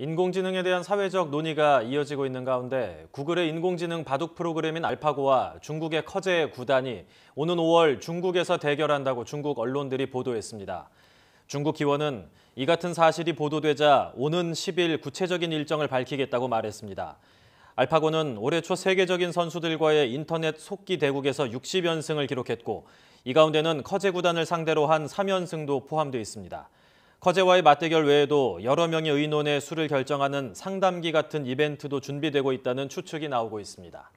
인공지능에 대한 사회적 논의가 이어지고 있는 가운데 구글의 인공지능 바둑 프로그램인 알파고와 중국의 커제 구단이 오는 5월 중국에서 대결한다고 중국 언론들이 보도했습니다. 중국 기원은 이 같은 사실이 보도되자 오는 10일 구체적인 일정을 밝히겠다고 말했습니다. 알파고는 올해 초 세계적인 선수들과의 인터넷 속기 대국에서 60연승을 기록했고 이 가운데는 커제 구단을 상대로 한 3연승도 포함되어 있습니다. 커제와의 맞대결 외에도 여러 명의 의논의 수를 결정하는 상담기 같은 이벤트도 준비되고 있다는 추측이 나오고 있습니다.